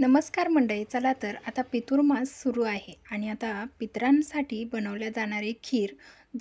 नमस्कार मंडळी चला तर आता पितुर्मास सुरू आहे आणि आता पितरांसाठी बनवल्या जाणारी खीर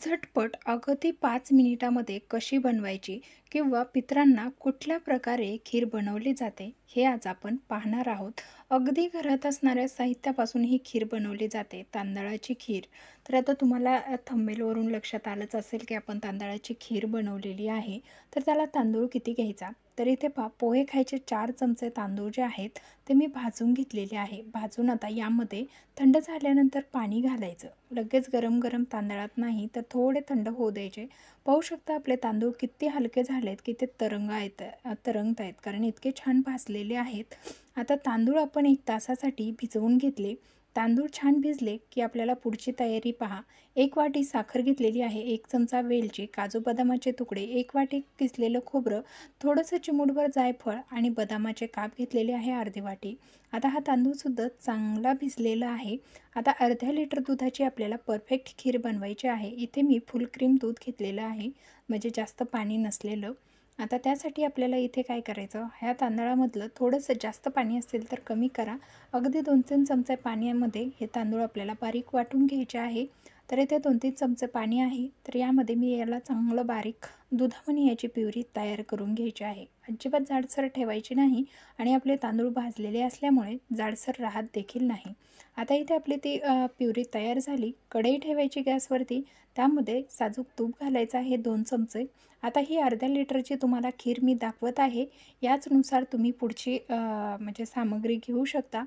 झटपट अगदी पाच मिनिटामध्ये कशी बनवायची किंवा पितरांना कुठल्या प्रकारे खीर बनवली जाते हे आज आपण पाहणार आहोत अगदी घरात असणाऱ्या साहित्यापासून ही खीर बनवली जाते तांदळाची खीर तर आता तुम्हाला थंबेलवरून लक्षात आलंच असेल की आपण तांदळाची खीर बनवलेली आहे तर त्याला तांदूळ किती घ्यायचा तर इथे पहा पोहे खायचे चार चमचे तांदूळ जे आहेत ते मी भाजून घेतलेले आहे भाजून आता यामध्ये थंड झाल्यानंतर पाणी घालायचं लगेच गरम गरम तांदळात नाही तर थोडे थंड होऊ द्यायचे पाहू शकता आपले तांदूळ किती हलके झालेत की ते तरंगा आहेत तरंगत आहेत कारण इतके छान भाजलेले आहेत आता तांदूळ आपण एक तासासाठी भिजवून घेतले तांदूळ छान भिजले की आपल्याला पुढची तयारी पहा एक वाटी साखर घेतलेली आहे एक चमचा वेलची काजू बदामाचे तुकडे एक वाटी किसलेलं खोबरं थोडंसं चिमूटभर जायफळ आणि बदामाचे काप घेतलेले आहे अर्धी वाटी आता हा तांदूळसुद्धा चांगला भिजलेला आहे आता अर्ध्या लिटर दुधाची आपल्याला परफेक्ट खीर बनवायची आहे इथे मी फुल क्रीम दूध घेतलेलं आहे म्हणजे जास्त पाणी नसलेलं आता त्यासाठी आपल्याला इथे काय करायचं ह्या तांदळामधलं थोडंसं जास्त पाणी असेल तर कमी करा अगदी दोन तीन चमचे पाण्यामध्ये हे तांदूळ आपल्याला बारीक वाटून घ्यायचे आहे तर इथे दोन तीन चमचे पाणी आहे तर यामध्ये मी याला चांगलं बारीक दुधामणी याची प्युरी तयार करून घ्यायची आहे अजिबात जाडसर ठेवायची नाही आणि आपले तांदूळ भाजलेले असल्यामुळे जाडसर राहत देखील नाही आता इथे आपली ती प्युरी तयार झाली कढई ठेवायची गॅसवरती त्यामध्ये साजूक तूप घालायचं आहे दोन चमचे आता ही अर्ध्या लिटरची तुम्हाला खीर मी दाखवत आहे याचनुसार तुम्ही पुढची म्हणजे सामग्री घेऊ शकता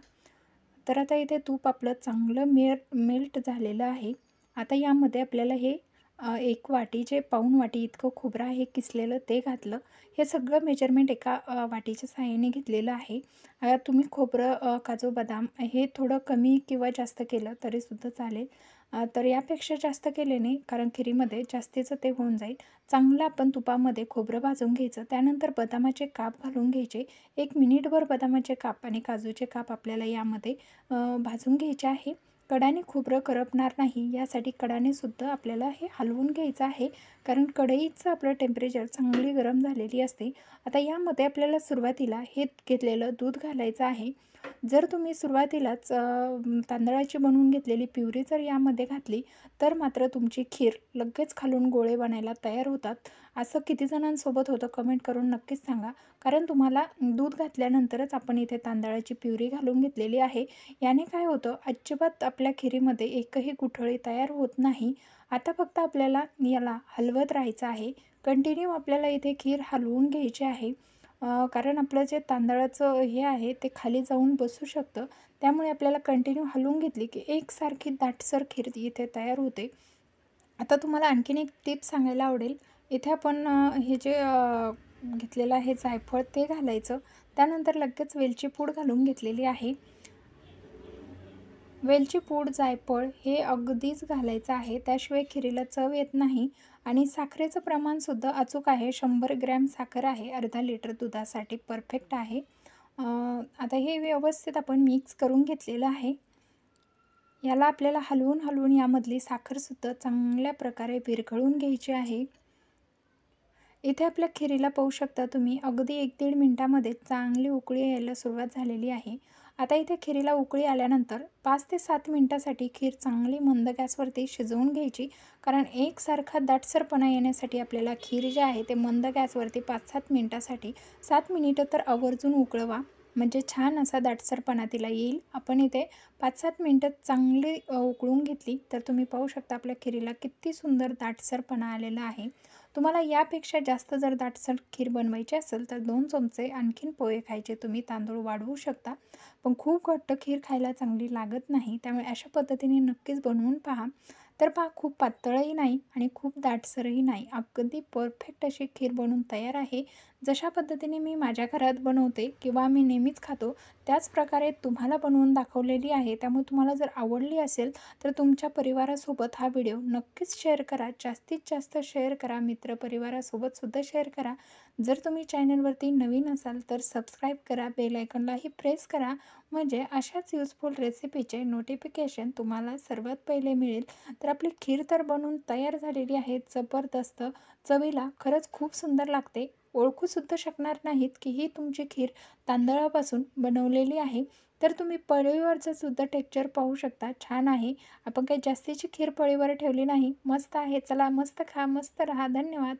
तर आता इथे तूप आपलं चांगलं मेर मेल्ट झालेलं आहे आता यामध्ये आपल्याला हे एक वाटी जे पाऊण वाटी इतकं खोबरं आहे किसलेलं ते घातलं हे सगळं मेजरमेंट एका वाटीच्या सहाय्याने घेतलेलं आहे तुम्ही खोबरं काजू बदाम हे थोडं कमी किंवा जास्त केलं तरीसुद्धा चालेल तर यापेक्षा जास्त केले नाही कारण खिरीमध्ये जास्तीचं ते होऊन जाईल चांगलं आपण तुपामध्ये खोबरं भाजून घ्यायचं त्यानंतर बदामाचे काप घालून घ्यायचे एक मिनिटभर बदामाचे काप आणि काजूचे काप आपल्याला यामध्ये भाजून घ्यायचे आहे कडाने खोबरं करपणार नाही यासाठी कडानेसुद्धा आपल्याला हे हलवून घ्यायचं आहे कारण कढईचं आपलं टेम्परेचर चांगली गरम झालेली असते आता यामध्ये आपल्याला सुरुवातीला हे घेतलेलं दूध घालायचं आहे जर तुम्ही सुरुवातीलाच तांदळाची बनवून घेतलेली प्युरी जर यामध्ये घातली तर मात्र तुमची खीर लगेच खालून गोळे बनायला तयार होतात असं किती जणांसोबत होतं कमेंट करून नक्कीच सांगा कारण तुम्हाला दूध घातल्यानंतरच आपण इथे तांदळाची प्युरी घालून घेतलेली आहे याने काय होतं अजिबात आपल्या खिरीमध्ये एकही गुठळी तयार होत नाही आता फक्त आपल्याला याला हलवत राहायचं आहे कंटिन्यू आपल्याला इथे खीर हलवून घ्यायची आहे कारण आपलं जे तांदळाचं हे आहे ते खाली जाऊन बसू शकतं त्यामुळे आपल्याला कंटिन्यू हलवून घेतली की एकसारखी दाटसर खीर इथे तयार होते आता तुम्हाला आणखीन एक टिप सांगायला आवडेल इथे आपण हे जे घेतलेलं आहे जायफळ ते घालायचं त्यानंतर लगेच वेलची पूड घालून घेतलेली आहे वेलची पूड जायफळ हे अगदीच घालायचं आहे त्याशिवाय खिरीला चव येत नाही आणि साखरेचं प्रमाणसुद्धा अचूक आहे शंभर ग्रॅम साखर आहे अर्धा लिटर दुधासाठी परफेक्ट आहे आता हे व्यवस्थित आपण मिक्स करून घेतलेलं आहे याला आपल्याला हलवून हलवून यामधली साखरसुद्धा चांगल्या प्रकारे विरघळून घ्यायची आहे इथे आपल्या खिरीला पाहू शकता तुम्ही अगदी एक दीड मिनटामध्ये चांगली उकळी यायला सुरुवात झालेली आहे आता इथे खिरीला उकळी आल्यानंतर पाच ते सात मिनटासाठी खीर चांगली मंद गॅसवरती शिजवून घ्यायची कारण एकसारखा दाटसरपणा येण्यासाठी आपल्याला खीर जे आहे ते मंद गॅसवरती पाच सात मिनटासाठी सात मिनिटं तर आवर्जून उकळवा म्हणजे छान असा दाटसरपणा तिला येईल आपण इथे पाच सात मिनटं चांगली उकळून घेतली तर तुम्ही पाहू शकता आपल्या खिरीला किती सुंदर दाटसरपणा आलेला आहे तुम्हाला यापेक्षा जास्त जर दाटसर खीर बनवायची असेल तर दोन चमचे आणखीन पोहे खायचे तुम्ही तांदूळ वाढवू शकता पण खूप घट्ट खीर खायला चांगली लागत नाही त्यामुळे अशा पद्धतीने नक्कीच बनवून पहा तर पहा खूप पातळही नाही आणि खूप दाटसरही नाही अगदी परफेक्ट अशी खीर बनवून तयार आहे जशा पद्धतीने मी माझ्या घरात बनवते किंवा मी नेहमीच खातो त्याच प्रकारे तुम्हाला बनवून दाखवलेली आहे त्यामुळे तुम्हाला जर आवडली असेल तर तुमच्या परिवारासोबत हा व्हिडिओ नक्कीच शेअर करा जास्तीत जास्त शेअर करा मित्रपरिवारासोबतसुद्धा शेअर करा जर तुम्ही चॅनलवरती नवीन असाल तर सबस्क्राईब करा बेलायकनलाही प्रेस करा म्हणजे अशाच युजफुल रेसिपीचे नोटिफिकेशन तुम्हाला सर्वात पहिले मिळेल तर आपली खीर तर बनवून तयार झालेली आहे जबरदस्त चवीला खरंच खूप सुंदर लागते ओळखूसुद्धा शकणार नाहीत की ही तुमची खीर तांदळापासून बनवलेली आहे तर तुम्ही पळीवरचं सुद्धा टेक्चर पाहू शकता छान आहे आपण काही जास्तीची खीर पळीवर ठेवली नाही मस्त आहे चला मस्त खा मस्त राहा धन्यवाद